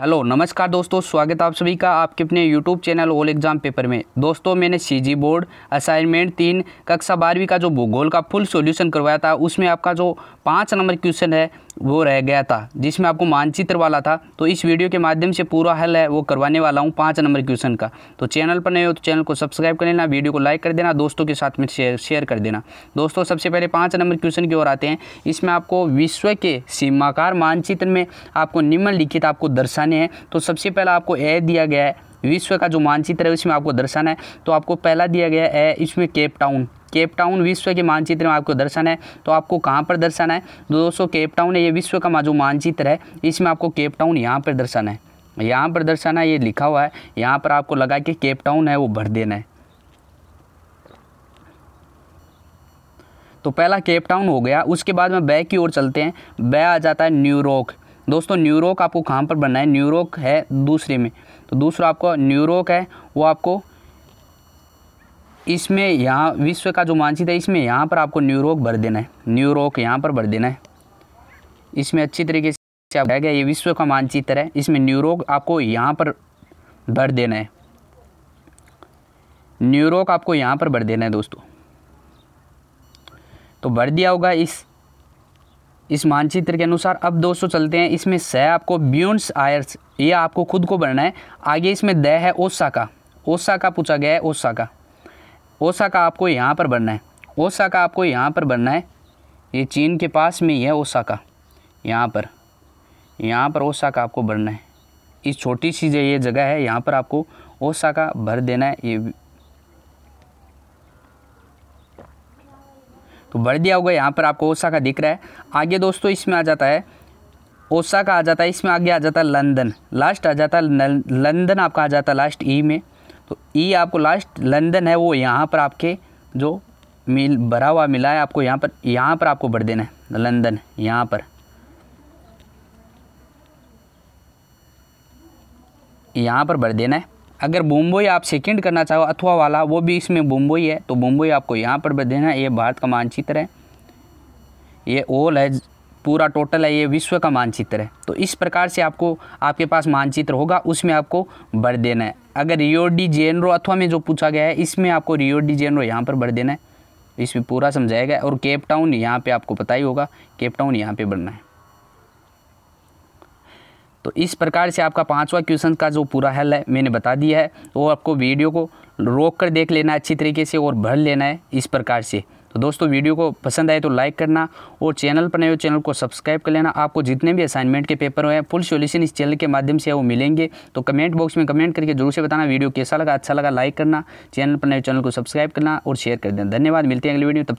hello नमस्कार दोस्तों स्वागत आप सभी का आपके अपने YouTube channel all exam paper में दोस्तों मैंने सीजी बोर्ड असाइनमेंट तीन कक्षा बारहवीं का जो भूगोल का फुल सॉल्यूशन करवाया था उसमें आपका जो पाँच नंबर क्वेश्चन है वो रह गया था जिसमें आपको मानचित्र वाला था तो इस वीडियो के माध्यम से पूरा हल है वो करवाने वाला हूँ पाँच नंबर क्वेश्चन का तो चैनल पर नहीं हो तो चैनल को सब्सक्राइब कर लेना वीडियो को लाइक कर देना दोस्तों के साथ में शेयर शेयर कर देना दोस्तों सबसे पहले पाँच नंबर क्वेश्चन की ओर आते हैं इसमें आपको विश्व के सीमाकार मानचित्र में आपको निम्नलिखित आपको दर्शा दर्शाने हैं तो सबसे पहला आपको ए दिया गया है विश्व का जो मानचित्र है उसमें आपको दर्शन है तो आपको पहला दिया गया है इसमें केप टाउन केप टाउन विश्व के मानचित्र में आपको दर्शन है तो आपको कहाँ पर दर्शन है दोस्तों केप टाउन है ये विश्व का जो मानचित्र है इसमें आपको केप टाउन यहाँ पर दर्शन है यहाँ पर दर्शन है ये लिखा हुआ है यहाँ पर आपको लगा कि केप टाउन है वो भर देना है तो पहला केप टाउन हो गया उसके बाद में बै की ओर चलते हैं बै आ जाता है न्यूयॉर्क दोस्तों न्यूरोक आपको कहाँ पर बनना है न्यूरोक है दूसरे में तो दूसरा आपका न्यूरोक है वो आपको इसमें यहाँ विश्व का जो मानचित्र है इसमें यहाँ पर आपको न्यूरोक भर देना है न्यूरोक यहाँ पर भर देना है इसमें अच्छी तरीके से आप गया ये विश्व का मानचित्र है इसमें न्यूरोक आपको यहाँ पर भर देना है न्यूरोक आपको यहाँ पर भर देना है दोस्तों तो भर दिया होगा इस इस मानचित्र के अनुसार अब दोस्तों चलते हैं इसमें स आपको ब्यून्स आयर्स ये आपको खुद को बढ़ना है आगे इसमें द है ओसा का ओसा का पूछा गया है ओसा का ओसा का आपको यहाँ पर बढ़ना है ओसा का आपको यहाँ पर बढ़ना है ये चीन के पास में ही है ओसा का यहाँ पर यहाँ पर ओसा का आपको बढ़ना है इस छोटी सी जो ये जगह है यहाँ पर आपको ओसा का भर देना है ये तो बढ़ दिया होगा यहाँ पर आपको ओसा का दिख रहा है आगे दोस्तों इसमें आ जाता है ओसा का आ जाता है इसमें आगे आ जाता है लंदन लास्ट आ जाता है लंदन आपका आ जाता है लास्ट ई e में तो ई e आपको लास्ट लंदन है वो यहाँ पर आपके जो मिल भरा हुआ मिला है आपको यहाँ पर यहाँ पर आपको बढ़ देना है लंदन यहाँ पर यहाँ पर बढ़ देना है अगर बोम्बोई आप सेकंड करना चाहो अथवा वाला वो भी इसमें बोम्बोई है तो बोम्बोई आपको यहाँ पर भी देना है ये भारत का मानचित्र है ये ओल है पूरा टोटल है ये विश्व का मानचित्र है तो इस प्रकार से आपको आपके पास मानचित्र होगा उसमें आपको भर देना है अगर रियो डी जेनरो अथवा में जो पूछा गया है इसमें आपको रियो डी जेनरो यहाँ पर भर देना है इसमें पूरा समझाया गया और केप टाउन यहाँ पे आपको पता ही होगा केप टाउन यहाँ पे बढ़ना है तो इस प्रकार से आपका पाँचवा क्वेश्चन का जो पूरा हल है मैंने बता दिया है वो आपको वीडियो को रोक कर देख लेना अच्छी तरीके से और भर लेना है इस प्रकार से तो दोस्तों वीडियो को पसंद आए तो लाइक करना और चैनल पर नए हो चैनल को सब्सक्राइब कर लेना आपको जितने भी असाइनमेंट के पेपर हुए हैं फुल सॉल्यूशन इस चैनल के माध्यम से वो मिलेंगे तो कमेंट बॉक्स में कमेंट करके जरूर से बताना वीडियो कैसा लगा अच्छा लगा लाइक करना चैनल पर नए चैनल को सब्सक्राइब करना और शेयर कर देना धन्यवाद मिलते हैं अगले वीडियो तब